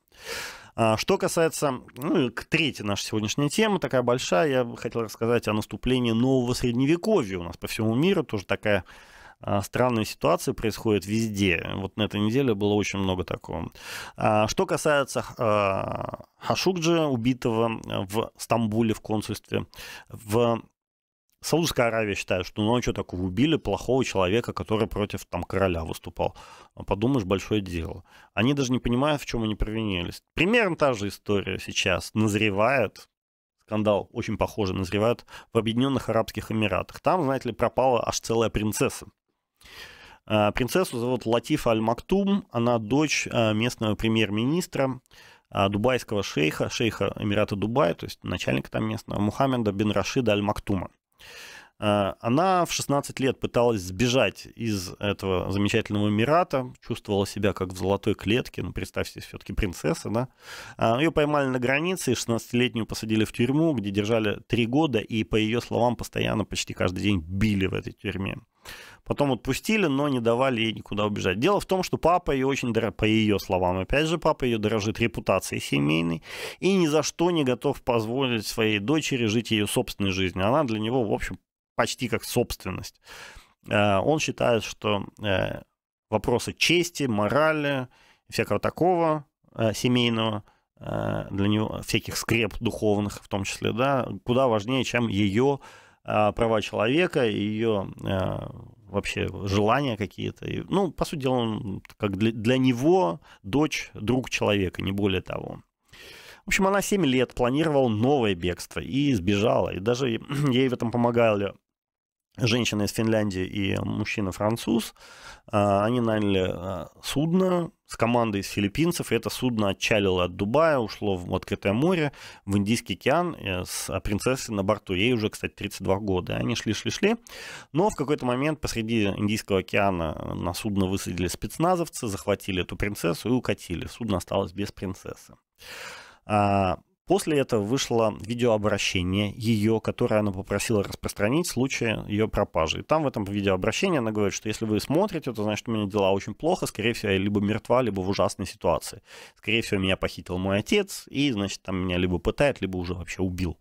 А, что касается ну, третьей нашей сегодняшней темы, такая большая, я хотел рассказать о наступлении нового средневековья у нас по всему миру. Тоже такая а, странная ситуация происходит везде. Вот на этой неделе было очень много такого. А, что касается Хашукджи, убитого в Стамбуле в консульстве, в Саудовская Аравия считает, что ну а что такого, убили плохого человека, который против там короля выступал. Ну, подумаешь, большое дело. Они даже не понимают, в чем они провинились. Примерно та же история сейчас назревает, скандал очень похожий назревает в Объединенных Арабских Эмиратах. Там, знаете ли, пропала аж целая принцесса. А, принцессу зовут Латифа Аль-Мактум, она дочь а, местного премьер-министра, а, дубайского шейха, шейха Эмирата Дубая, то есть начальника там местного, Мухаммеда Бин Рашида Аль-Мактума. Э, она в 16 лет пыталась сбежать из этого замечательного Эмирата, чувствовала себя как в золотой клетке, ну, представьте, все-таки принцесса, да. А, ее поймали на границе, 16-летнюю посадили в тюрьму, где держали 3 года, и, по ее словам, постоянно почти каждый день били в этой тюрьме. Потом отпустили, но не давали ей никуда убежать. Дело в том, что папа ее очень, дор... по ее словам, опять же, папа ее дорожит репутацией семейной и ни за что не готов позволить своей дочери жить ее собственной жизнью. Она для него, в общем, почти как собственность. Э, он считает, что э, вопросы чести, морали, всякого такого э, семейного, для него всяких скреп духовных в том числе, да, куда важнее, чем ее права человека, ее вообще желания какие-то. И, ну, по сути дела, он как для, для него дочь, друг человека, не более того. В общем, она 7 лет планировала новое бегство и сбежала. И даже ей в этом помогали женщина из Финляндии и мужчина-француз. А, они наняли а, судно с командой из филиппинцев, и это судно отчалило от Дубая, ушло в открытое море, в Индийский океан э, с а, принцессой на борту. Ей уже, кстати, 32 года. Они шли-шли-шли, но в какой-то момент посреди Индийского океана э, на судно высадили спецназовцы, захватили эту принцессу и укатили. Судно осталось без принцессы. После этого вышло видеообращение ее, которое она попросила распространить в случае ее пропажи. И там в этом видеообращении она говорит, что если вы смотрите, то значит у меня дела очень плохо, скорее всего, я либо мертва, либо в ужасной ситуации. Скорее всего, меня похитил мой отец, и значит, там меня либо пытает, либо уже вообще убил.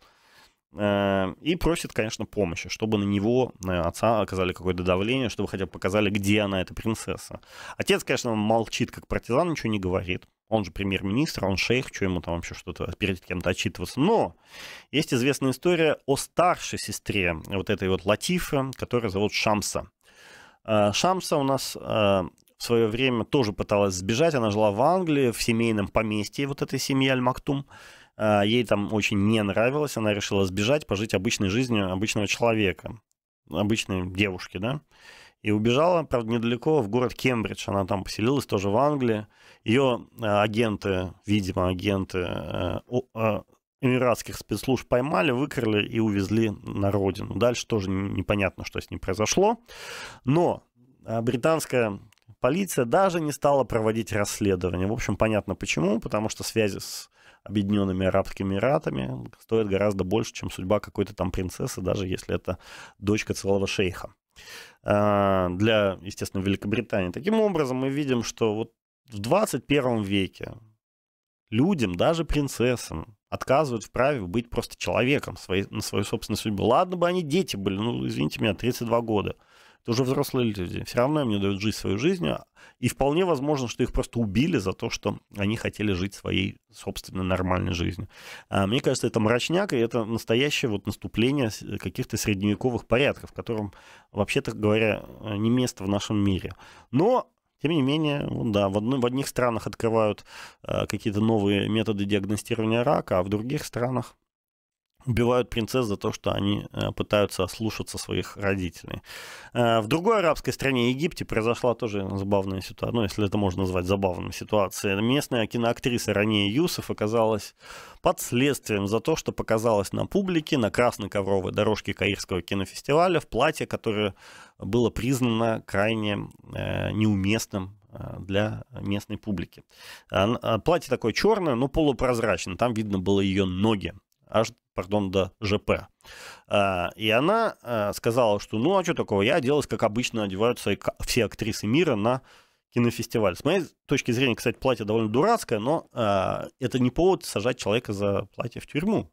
Э, и просит, конечно, помощи, чтобы на него, на отца оказали какое-то давление, чтобы хотя бы показали, где она, эта принцесса. Отец, конечно, молчит, как партизан, ничего не говорит. Он же премьер-министр, он шейх, что ему там вообще что-то перед кем-то отчитываться. Но есть известная история о старшей сестре вот этой вот Латифы, которая зовут Шамса. Э, Шамса у нас э, в свое время тоже пыталась сбежать. Она жила в Англии, в семейном поместье вот этой семьи Аль-Мактум. А, ей там очень не нравилось, она решила сбежать, пожить обычной жизнью обычного человека, обычной девушки, да, и убежала, правда, недалеко, в город Кембридж. Она там поселилась, тоже в Англии. Ее а, агенты, видимо, агенты э, а, эмиратских спецслужб поймали, выкрали и увезли на родину. Дальше тоже непонятно, что с ней произошло. Но британская полиция даже не стала проводить расследование. В общем, понятно почему, потому что связи с Объединенными Арабскими Эмиратами стоит гораздо больше, чем судьба какой-то там принцессы, даже если это дочка целого шейха. А, для, естественно, Великобритании. Таким образом, мы видим, что вот в 21 веке людям, даже принцессам, отказывают в праве быть просто человеком своей, на свою собственную судьбу. Ладно бы они дети были, ну, извините меня, 32 года – это уже взрослые люди. Все равно им не дают жить свою жизнь. А, и вполне возможно, что их просто убили за то, что они хотели жить своей собственной нормальной жизнью. А, мне кажется, это мрачняк, и это настоящее вот наступление э, каких-то средневековых порядков, которым, вообще-то говоря, э, не место в нашем мире. Но тем не менее, ну да, в, одной, в одних странах открывают э, какие-то новые методы диагностирования рака, а в других странах убивают принцесс за то, что они э, пытаются ослушаться своих родителей. Э, в другой арабской стране, Египте, произошла тоже забавная ситуация, ну, если это можно назвать забавной ситуацией. Местная киноактриса Ранее Юсов оказалась под следствием за то, что показалась на публике на красной ковровой дорожке Каирского кинофестиваля в платье, которое было признано крайне э, неуместным для местной публики. Платье такое черное, но полупрозрачное. Там видно было ее ноги аж, пардон, до ЖП. А, и она а, сказала, что ну а что такого, я оделась, как обычно одеваются все актрисы мира на кинофестиваль. С моей точки зрения, кстати, платье довольно дурацкое, но а, это не повод сажать человека за платье в тюрьму.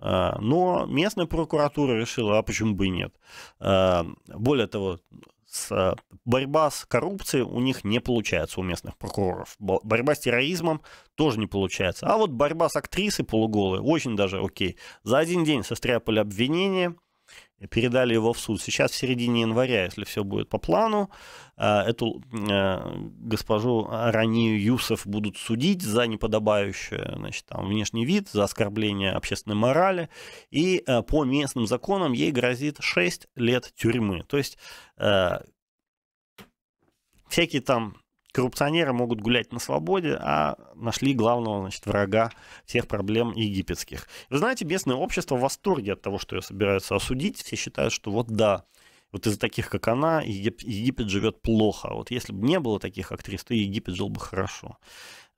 Но местная прокуратура решила, а почему бы и нет. Более того, с, э, борьба с коррупцией у них не получается у местных прокуроров. Борьба с терроризмом тоже не получается. А вот борьба с актрисой полуголой очень даже окей. За один день состряпали обвинения передали его в суд. Сейчас в середине января, если все будет по плану, а, эту а, госпожу Ранию Юсов будут судить за неподобающий значит, там, внешний вид, за оскорбление общественной морали. И а, по местным законам ей грозит 6 лет тюрьмы. То есть всякие там коррупционеры могут гулять на свободе, а нашли главного значит, врага всех проблем египетских. Вы знаете, местное общество в восторге от того, что ее собираются осудить. Все считают, что вот да, вот из-за таких, как она, Егип... Египет живет плохо. Вот если бы не было таких актрис, то Египет жил бы хорошо.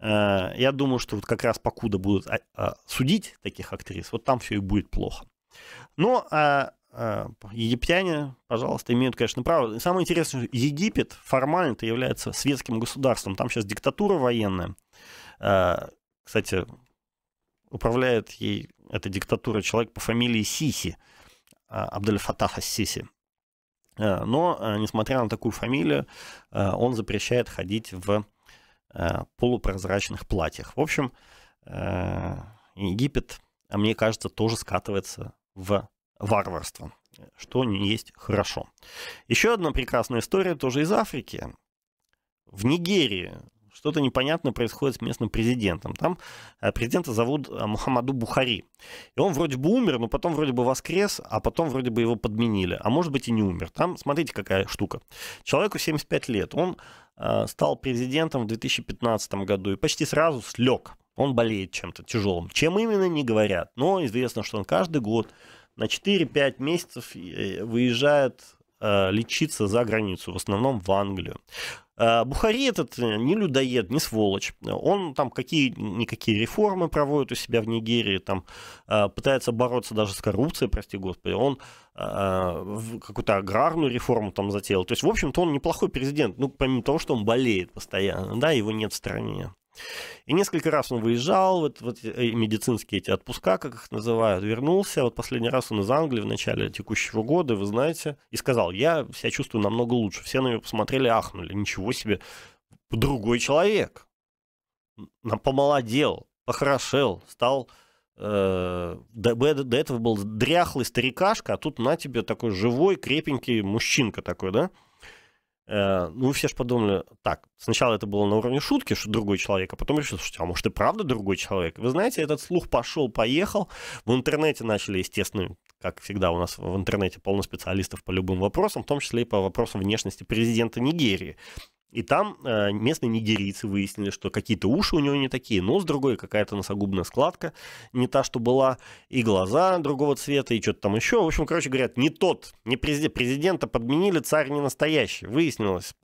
Э, я думаю, что вот как раз покуда будут а, а, судить таких актрис, вот там все и будет плохо. Но ну, а Э, египтяне, пожалуйста, имеют, конечно, право. Самое интересное, что Египет формально-то является светским государством. Там сейчас диктатура военная. Э, кстати, управляет ей эта диктатура человек по фамилии Сиси, э, Абдель Фатаха Сиси. Но, несмотря на такую фамилию, он запрещает ходить в полупрозрачных платьях. В общем, Египет, а мне кажется, тоже скатывается в варварство, что не есть хорошо. Еще одна прекрасная история тоже из Африки. В Нигерии что-то непонятное происходит с местным президентом. Там э, президента зовут э, Мухаммаду Бухари. И он вроде бы умер, но потом вроде бы воскрес, а потом вроде бы его подменили. А может быть и не умер. Там, смотрите, какая штука. Человеку 75 лет. Он э, стал президентом в 2015 году и почти сразу слег. Он болеет чем-то тяжелым. Чем именно, не говорят. Но известно, что он каждый год на 4-5 месяцев э, выезжает э, лечиться за границу, в основном в Англию. Э, Бухари этот не людоед, не сволочь. Он там какие-никакие реформы проводит у себя в Нигерии, там пытается бороться даже с коррупцией, прости господи. Он какую-то аграрную реформу там затеял. То есть, в общем-то, он неплохой президент, ну, помимо того, что он болеет постоянно, да, его нет в стране. И несколько раз он выезжал, вот, вот э, медицинские эти отпуска, как их называют, вернулся. Вот последний раз он из Англии в начале текущего года, вы знаете, и сказал, я себя чувствую намного лучше. Все на него посмотрели, ахнули, ничего себе, другой человек. помолодел, похорошел, стал... Э, до, до этого был дряхлый старикашка, а тут на тебе такой живой, крепенький мужчинка такой, да? Э, ну, все же подумали, так, сначала это было на уровне шутки, что другой человек, а потом решили, что, а может и правда другой человек. Вы знаете, этот слух пошел, поехал. В интернете начали, естественно, как всегда у нас в интернете полно специалистов по любым вопросам, в том числе и по вопросам внешности президента Нигерии. И там э, местные нигерийцы выяснили, что какие-то уши у него не такие, нос другой, какая-то носогубная складка не та, что была, и глаза другого цвета, и что-то там еще. В общем, короче, говорят, не тот, не президент, президента подменили, царь не настоящий. Выяснилось,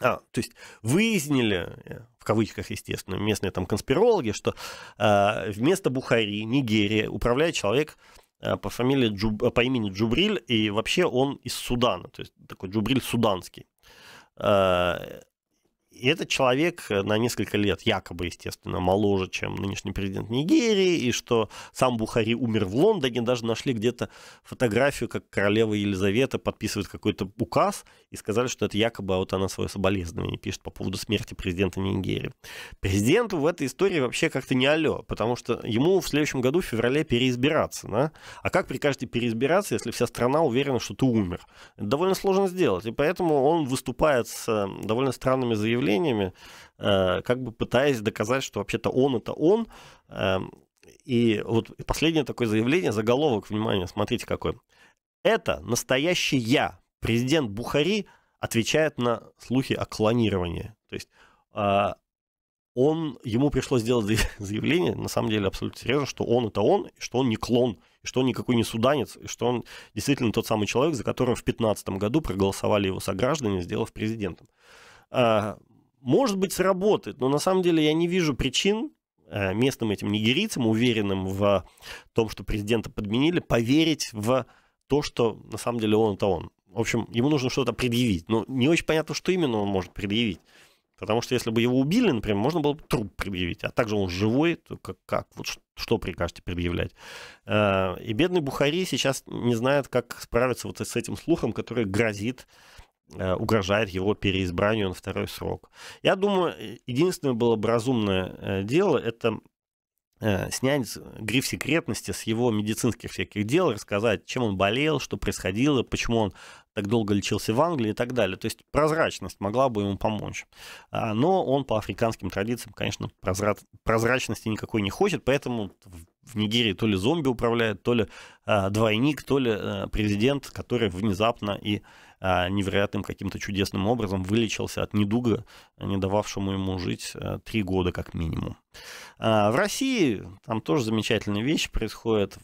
а, то есть выяснили, э, в кавычках, естественно, местные там конспирологи, что э, вместо Бухари, Нигерии управляет человек э, по фамилии Джуб, по имени Джубриль, и вообще он из Судана, то есть такой Джубриль суданский. uh, И этот человек э, на несколько лет, якобы, естественно, моложе, чем нынешний президент Нигерии, и что сам Бухари умер в Лондоне, даже нашли где-то фотографию, как королева Елизавета подписывает какой-то указ, и сказали, что это якобы а вот она свое соболезнование пишет по поводу смерти президента Нигерии. Президенту в этой истории вообще как-то не алло, потому что ему в следующем году, в феврале, переизбираться. Да? А как прикажете переизбираться, если вся страна уверена, что ты умер? Это довольно сложно сделать, и поэтому он выступает с э, довольно странными заявлениями, заявлениями, э, как бы пытаясь доказать, что вообще-то он это он. Эм, и вот последнее такое заявление, заголовок, внимание, смотрите какой. Это настоящий я. Президент Бухари отвечает на слухи о клонировании. То есть э, он, ему пришлось сделать заявление, на самом деле абсолютно серьезно, что он это он, и что он не клон, и что он никакой не суданец, и что он действительно тот самый человек, за которого в 2015 году проголосовали его сограждане, сделав президентом. Э, может быть, сработает, но на самом деле я не вижу причин э, местным этим нигерийцам, уверенным в том, что президента подменили, поверить в то, что на самом деле он это он. В общем, ему нужно что-то предъявить. Но ну, не очень понятно, что именно он может предъявить. Потому что если бы его убили, например, можно было бы труп предъявить. А также он живой, то как? как? Вот что, что прикажете предъявлять? Э, и бедный Бухари сейчас не знает, как справиться вот с этим слухом, который грозит Э, угрожает его переизбранию на второй срок. Я думаю, э, единственное было бы разумное э, дело, это снять гриф секретности с его медицинских всяких дел, рассказать, чем он болел, что происходило, почему он так долго лечился в Англии и так далее. То есть прозрачность могла бы ему помочь. А, но он по африканским традициям, конечно, прозра... прозрачности никакой не хочет, поэтому в Нигерии то ли зомби управляет, то ли а, двойник, то ли президент, который внезапно и а, невероятным каким-то чудесным образом вылечился от недуга, не дававшему ему жить а, три года как минимум. А, в России там тоже замечательная вещь происходит.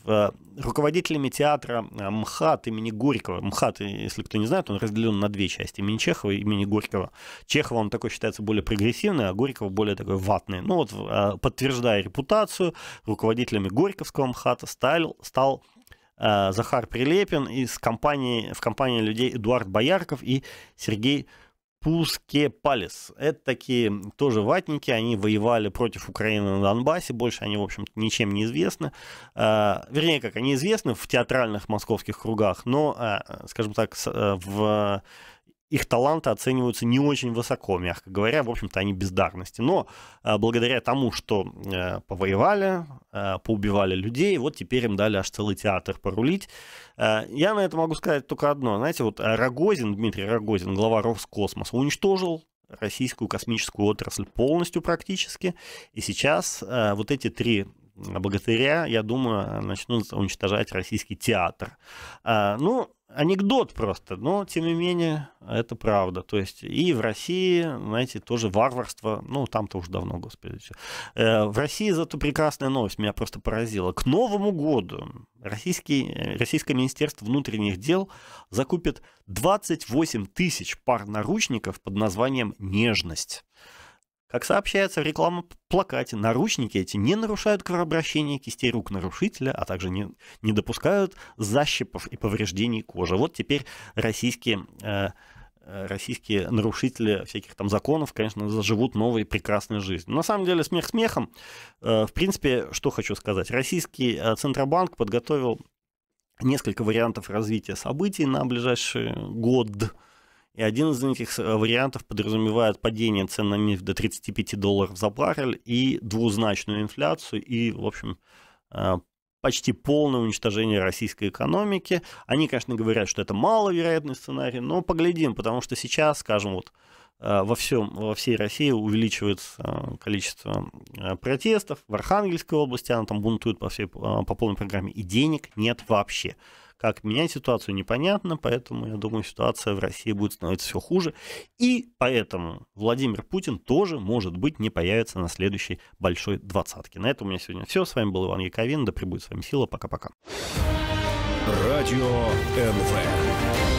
Руководителями театра МХАТ имени Горького, МХАТ, если кто не знает, он разделен на две части, имени Чехова и имени Горького. Чехова, он такой считается более прогрессивный, а Горького более такой ватный. Ну вот, подтверждая репутацию, руководителями Горьковского МХАТа стал, стал Э, Захар Прилепин из компании, в компании людей Эдуард Боярков и Сергей Пуске Палис. Это такие тоже ватники, они воевали против Украины на Донбассе, больше они, в общем ничем не известны. Э, вернее, как они известны в театральных московских кругах, но, э, скажем так, в их таланты оцениваются не очень высоко, мягко говоря, в общем-то, они бездарности. Но а, благодаря тому, что э, повоевали, э, поубивали людей, вот теперь им дали аж целый театр порулить. Э, я на это могу сказать только одно. Знаете, вот Рогозин, Дмитрий Рогозин, глава Роскосмоса, уничтожил российскую космическую отрасль полностью практически. И сейчас вот эти три богатыря, я думаю, начнут уничтожать российский театр. Ну, анекдот просто, но тем не менее это правда. То есть и в России, знаете, тоже варварство, ну там-то уже давно, господи. Э, в России зато прекрасная новость меня просто поразила. К Новому году российский, Российское Министерство внутренних дел закупит 28 тысяч пар наручников под названием «Нежность». Как сообщается в рекламном плакате, наручники эти не нарушают кровообращение кистей рук нарушителя, а также не, не допускают защипов и повреждений кожи. Вот теперь российские э, э российские нарушители всяких там законов, конечно, заживут новой прекрасной жизнью. На самом деле, смех смехом. Э, в принципе, что хочу сказать. Российский э, Центробанк подготовил несколько вариантов развития событий на ближайший год – и один из этих э, вариантов подразумевает падение цен на нефть до 35 долларов за баррель и двузначную инфляцию, и, в общем, э, почти полное уничтожение российской экономики. Они, конечно, говорят, что это маловероятный сценарий, но поглядим, потому что сейчас, скажем, вот э, во, всем, во всей России увеличивается количество протестов. В Архангельской области она там бунтует по, всей, по полной программе. И денег нет вообще. Как менять ситуацию, непонятно, поэтому, я думаю, ситуация в России будет становиться все хуже. И поэтому Владимир Путин тоже, может быть, не появится на следующей большой двадцатке. На этом у меня сегодня все. С вами был Иван Яковин. Да пребудет с вами сила. Пока-пока. Радио НВ.